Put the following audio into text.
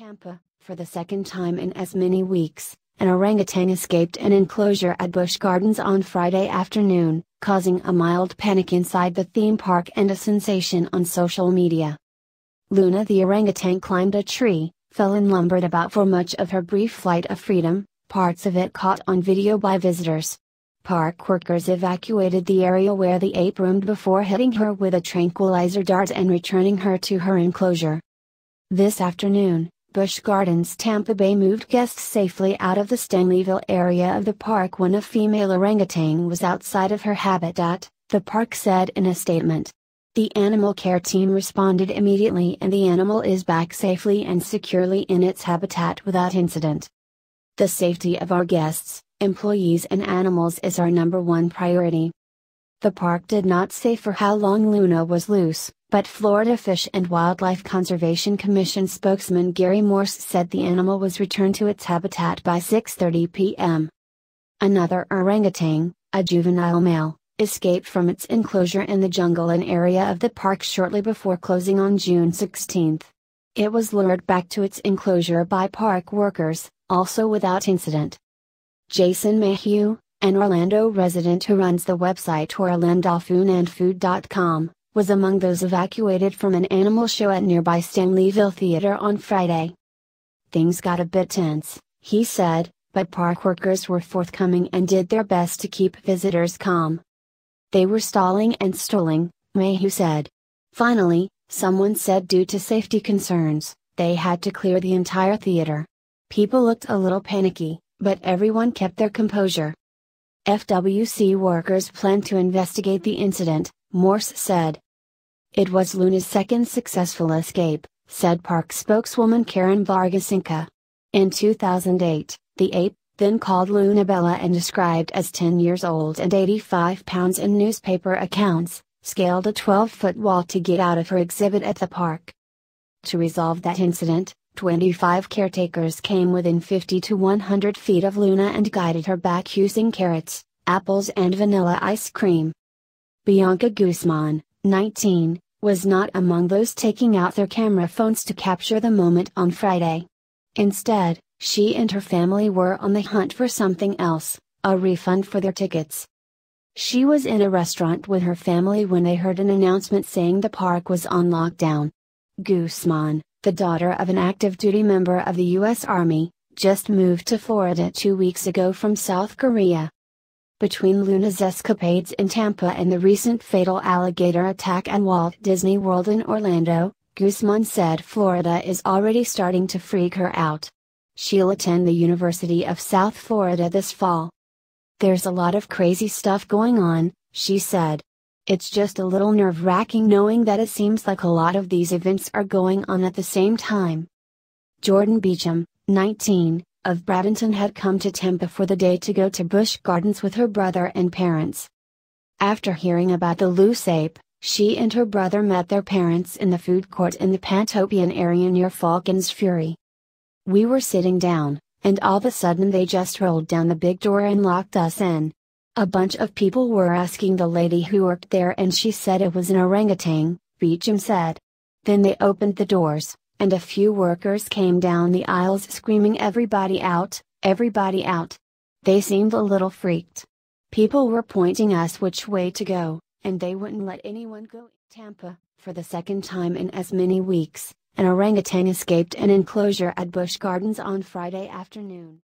Tampa, for the second time in as many weeks, an orangutan escaped an enclosure at Busch Gardens on Friday afternoon, causing a mild panic inside the theme park and a sensation on social media. Luna the orangutan climbed a tree, fell and lumbered about for much of her brief flight of freedom, parts of it caught on video by visitors. Park workers evacuated the area where the ape roamed before hitting her with a tranquilizer dart and returning her to her enclosure. This afternoon, Busch Gardens Tampa Bay moved guests safely out of the Stanleyville area of the park when a female orangutan was outside of her habitat, the park said in a statement. The animal care team responded immediately and the animal is back safely and securely in its habitat without incident. The safety of our guests, employees and animals is our number one priority. The park did not say for how long Luna was loose, but Florida Fish and Wildlife Conservation Commission spokesman Gary Morse said the animal was returned to its habitat by 6:30 p.m. Another orangutan, a juvenile male, escaped from its enclosure in the jungle and area of the park shortly before closing on June 16. It was lured back to its enclosure by park workers, also without incident. Jason Mayhew, an Orlando resident who runs the website orlandofoodandfood.com, was among those evacuated from an animal show at nearby Stanleyville Theater on Friday. Things got a bit tense, he said, but park workers were forthcoming and did their best to keep visitors calm. They were stalling and stalling, Mayhew said. Finally, someone said due to safety concerns, they had to clear the entire theater. People looked a little panicky, but everyone kept their composure. FWC workers plan to investigate the incident, Morse said. It was Luna's second successful escape, said park spokeswoman Karen Vargasinka. In 2008, the ape, then called Luna Bella and described as 10 years old and 85 pounds in newspaper accounts, scaled a 12 foot wall to get out of her exhibit at the park. To resolve that incident, 25 caretakers came within 50 to 100 feet of Luna and guided her back using carrots, apples, and vanilla ice cream. Bianca Guzman, 19, was not among those taking out their camera phones to capture the moment on Friday. Instead, she and her family were on the hunt for something else a refund for their tickets. She was in a restaurant with her family when they heard an announcement saying the park was on lockdown. Guzman, the daughter of an active duty member of the U.S. Army, just moved to Florida two weeks ago from South Korea, between Luna's escapades in Tampa and the recent fatal alligator attack at Walt Disney World in Orlando, Guzman said Florida is already starting to freak her out. She'll attend the University of South Florida this fall. There's a lot of crazy stuff going on, she said. It's just a little nerve wracking knowing that it seems like a lot of these events are going on at the same time. Jordan Beecham, 19, of Bradenton had come to Tampa for the day to go to Busch Gardens with her brother and parents. After hearing about the loose ape, she and her brother met their parents in the food court in the Pantopian area near Falcon's Fury. We were sitting down, and all of a sudden they just rolled down the big door and locked us in. A bunch of people were asking the lady who worked there and she said it was an orangutan, Beecham said. Then they opened the doors, and a few workers came down the aisles screaming everybody out, everybody out. They seemed a little freaked. People were pointing us which way to go, and they wouldn't let anyone go. Tampa, for the second time in as many weeks, an orangutan escaped an enclosure at Busch Gardens on Friday afternoon.